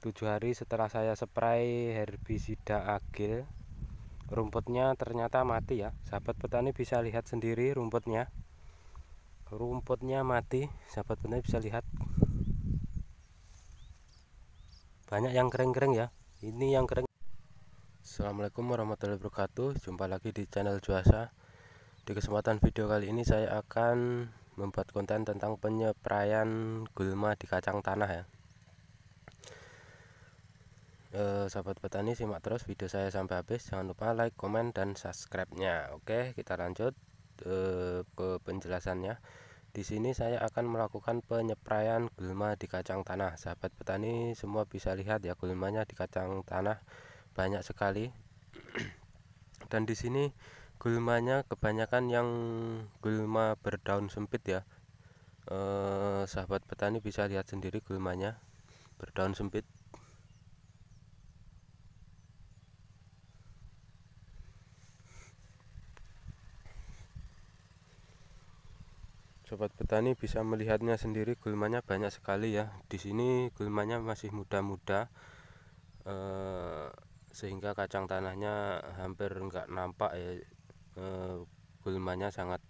tujuh hari setelah saya spray herbisida agil rumputnya ternyata mati ya sahabat petani bisa lihat sendiri rumputnya rumputnya mati sahabat petani bisa lihat banyak yang kering-kering ya ini yang kering Assalamualaikum warahmatullahi wabarakatuh jumpa lagi di channel Juasa di kesempatan video kali ini saya akan membuat konten tentang penyeprayan gulma di kacang tanah ya eh, sahabat petani simak terus video saya sampai habis jangan lupa like komen dan subscribe nya oke kita lanjut eh, ke penjelasannya di sini saya akan melakukan penyeprayan gulma di kacang tanah. Sahabat petani semua bisa lihat ya gulmanya di kacang tanah banyak sekali. Dan di sini gulmanya kebanyakan yang gulma berdaun sempit ya. Eh, sahabat petani bisa lihat sendiri gulmanya berdaun sempit. sobat petani bisa melihatnya sendiri gulmanya banyak sekali ya di sini gulmanya masih muda-muda eh, sehingga kacang tanahnya hampir nggak nampak ya eh, gulmanya sangat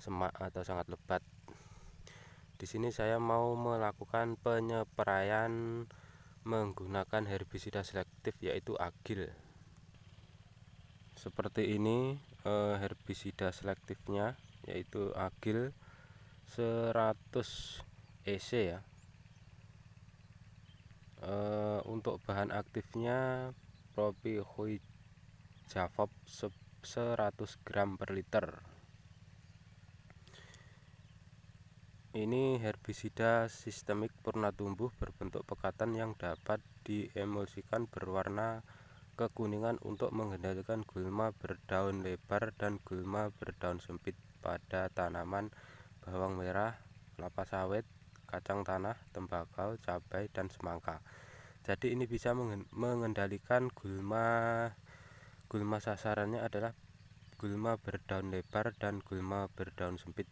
semak atau sangat lebat di sini saya mau melakukan penyepraian menggunakan herbisida selektif yaitu agil seperti ini eh, herbisida selektifnya yaitu agil 100 EC ya e, untuk bahan aktifnya hui javop 100 gram per liter ini herbisida sistemik purna tumbuh berbentuk pekatan yang dapat diemulsikan berwarna kekuningan untuk mengendalikan gulma berdaun lebar dan gulma berdaun sempit pada tanaman bawang merah, kelapa sawit, kacang tanah, tembakau, cabai, dan semangka. Jadi ini bisa mengendalikan gulma. Gulma sasarannya adalah gulma berdaun lebar dan gulma berdaun sempit.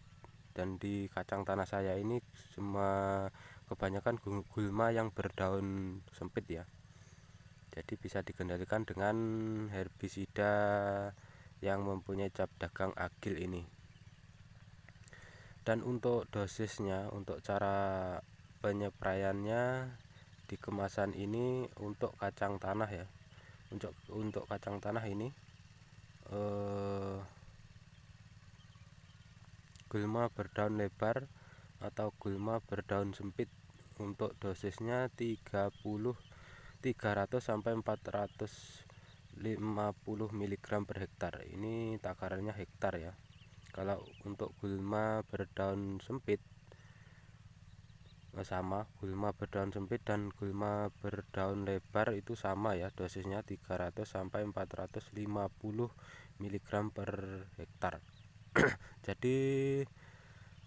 Dan di kacang tanah saya ini semua kebanyakan gulma yang berdaun sempit ya. Jadi bisa dikendalikan dengan herbisida yang mempunyai cap dagang agil ini dan untuk dosisnya untuk cara penyepraiannya di kemasan ini untuk kacang tanah ya untuk untuk kacang tanah ini eh, gulma berdaun lebar atau gulma berdaun sempit untuk dosisnya 30 300 sampai 450 mg per hektar ini takarannya hektar ya kalau untuk gulma berdaun sempit sama gulma berdaun sempit dan gulma berdaun lebar itu sama ya dosisnya 300 sampai 450 mg per hektar jadi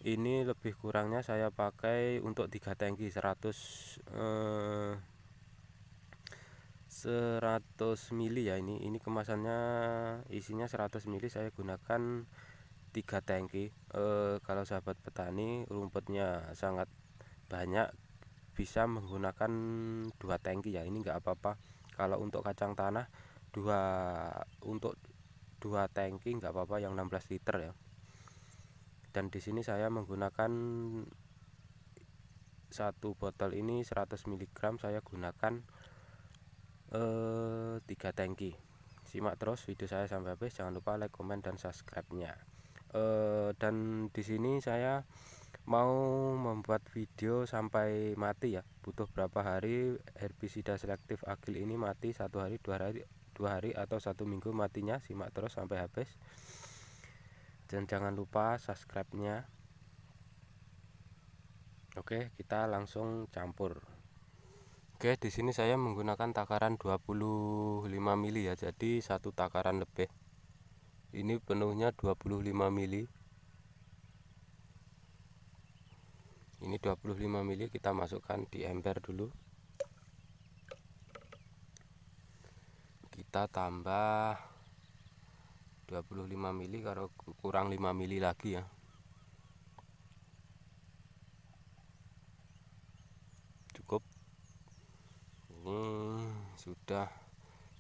ini lebih kurangnya saya pakai untuk tiga tangki 100 eh, 100 mili ya ini ini kemasannya isinya 100 mili saya gunakan tiga tangki e, eh, kalau sahabat petani rumputnya sangat banyak bisa menggunakan dua tangki ya ini enggak apa-apa kalau untuk kacang tanah dua untuk dua tangki enggak apa-apa yang 16 liter ya dan di sini saya menggunakan satu botol ini 100 mg saya gunakan eh, tiga tangki simak terus video saya sampai habis jangan lupa like comment dan subscribe nya eh, dan di sini saya mau membuat video sampai mati ya butuh berapa hari herbisida selektif akil ini mati satu hari dua hari dua hari atau satu minggu matinya simak terus sampai habis dan jangan lupa subscribe nya oke kita langsung campur oke di sini saya menggunakan takaran 25 mili ya jadi satu takaran lebih ini penuhnya 25 mili ini 25 mili kita masukkan di ember dulu kita tambah 25 mili kalau kurang 5 mili lagi ya cukup ini sudah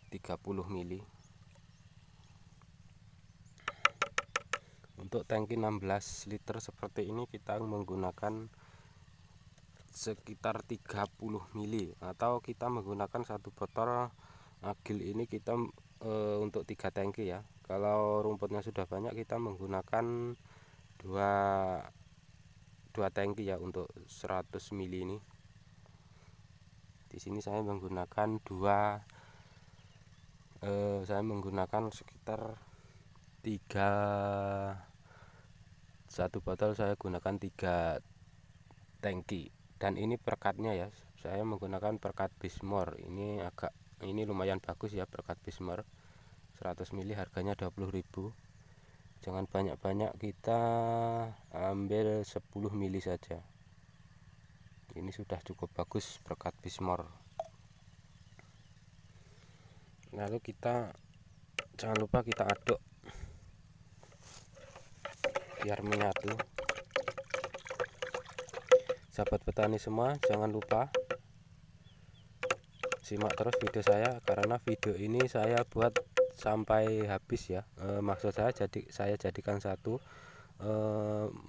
30 mili untuk tangki 16 liter seperti ini kita menggunakan sekitar 30 mili atau kita menggunakan satu botol agil ini kita e, untuk tiga tangki ya kalau rumputnya sudah banyak kita menggunakan dua dua tangki ya untuk 100 mili ini di sini saya menggunakan dua e, saya menggunakan sekitar tiga satu botol saya gunakan tiga tangki dan ini perkatnya ya saya menggunakan perkat bismor ini agak ini lumayan bagus ya perkat bismor 100 mili harganya 20.000 jangan banyak-banyak kita ambil 10 mili saja ini sudah cukup bagus perkat bismor lalu kita jangan lupa kita aduk biar menyatu sahabat petani semua jangan lupa simak terus video saya karena video ini saya buat sampai habis ya e, maksud saya jadi saya jadikan satu e,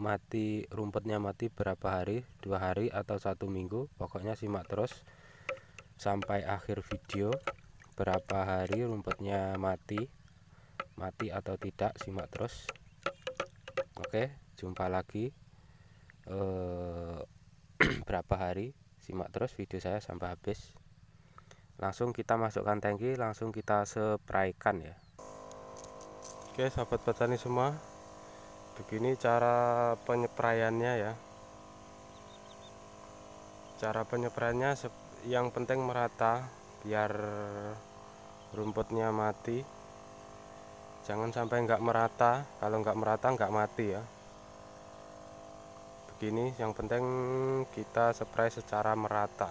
mati rumputnya mati berapa hari dua hari atau satu minggu pokoknya simak terus sampai akhir video berapa hari rumputnya mati mati atau tidak simak terus Oke, jumpa lagi eh, berapa hari. Simak terus video saya sampai habis. Langsung kita masukkan tangki, langsung kita spraykan ya. Oke, sahabat petani semua. Begini cara penyepraiannya ya. Cara penyepraiannya yang penting merata biar rumputnya mati jangan sampai enggak merata kalau enggak merata enggak mati ya begini yang penting kita spray secara merata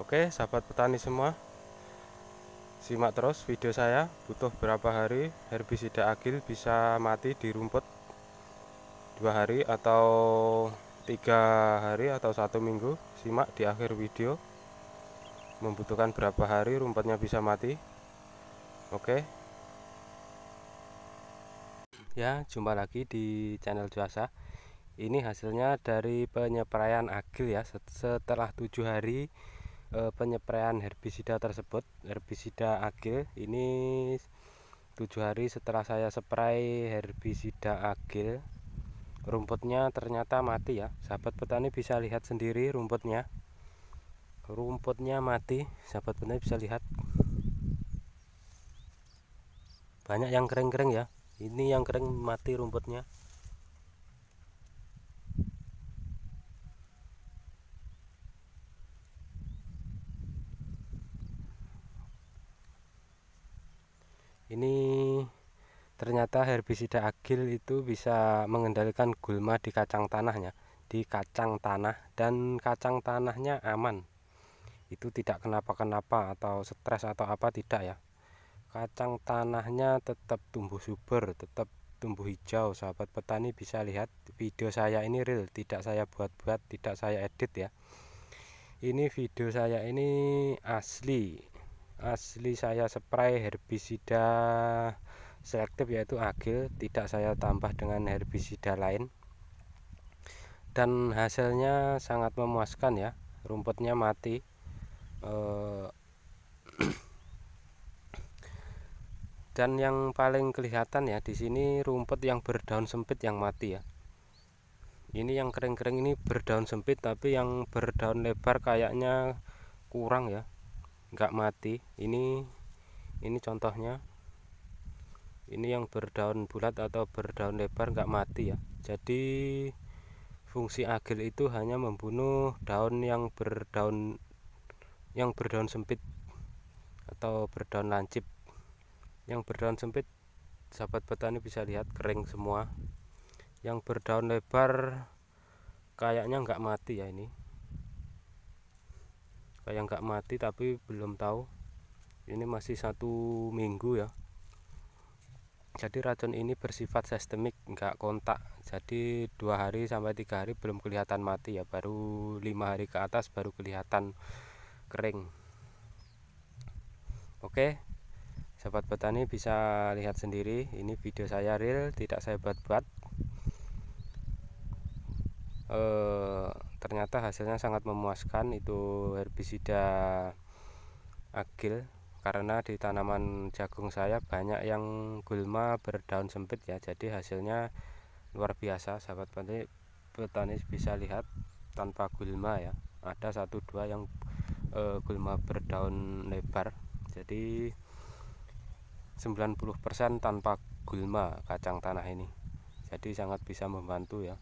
oke sahabat petani semua simak terus video saya butuh berapa hari herbisida agil bisa mati di rumput dua hari atau tiga hari atau satu minggu simak di akhir video membutuhkan berapa hari rumputnya bisa mati Oke. Okay. Ya, jumpa lagi di channel Juasa. Ini hasilnya dari penyeprayan agil ya setelah tujuh hari eh, penyeprayan herbisida tersebut, herbisida agil. Ini tujuh hari setelah saya spray herbisida agil, rumputnya ternyata mati ya. Sahabat petani bisa lihat sendiri rumputnya. Rumputnya mati, sahabat petani bisa lihat banyak yang kering-kering ya ini yang kering mati rumputnya ini ternyata herbisida agil itu bisa mengendalikan gulma di kacang tanahnya di kacang tanah dan kacang tanahnya aman itu tidak kenapa-kenapa atau stres atau apa tidak ya kacang tanahnya tetap tumbuh subur tetap tumbuh hijau sahabat petani bisa lihat video saya ini real tidak saya buat-buat tidak saya edit ya ini video saya ini asli asli saya spray herbisida selektif yaitu agil tidak saya tambah dengan herbisida lain dan hasilnya sangat memuaskan ya rumputnya mati eh, dan yang paling kelihatan ya di sini rumput yang berdaun sempit yang mati ya ini yang kering-kering ini berdaun sempit tapi yang berdaun lebar kayaknya kurang ya nggak mati ini ini contohnya ini yang berdaun bulat atau berdaun lebar nggak mati ya jadi fungsi agil itu hanya membunuh daun yang berdaun yang berdaun sempit atau berdaun lancip yang berdaun sempit sahabat petani bisa lihat kering semua yang berdaun lebar kayaknya nggak mati ya ini kayak nggak mati tapi belum tahu ini masih satu minggu ya jadi racun ini bersifat sistemik nggak kontak jadi dua hari sampai tiga hari belum kelihatan mati ya baru lima hari ke atas baru kelihatan kering oke Sahabat petani bisa lihat sendiri ini video saya real tidak saya buat-buat e, ternyata hasilnya sangat memuaskan itu herbisida agil karena di tanaman jagung saya banyak yang gulma berdaun sempit ya jadi hasilnya luar biasa sahabat petani petani bisa lihat tanpa gulma ya ada satu dua yang e, gulma berdaun lebar jadi 90% tanpa gulma kacang tanah ini jadi sangat bisa membantu ya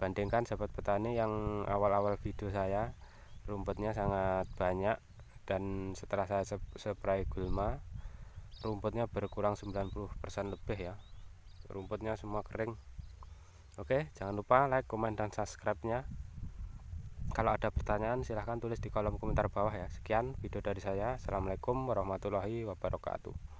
bandingkan sahabat petani yang awal-awal video saya rumputnya sangat banyak dan setelah saya spray gulma rumputnya berkurang 90% lebih ya rumputnya semua kering oke jangan lupa like komen dan subscribe nya kalau ada pertanyaan silahkan tulis di kolom komentar bawah ya. Sekian video dari saya. Assalamualaikum warahmatullahi wabarakatuh.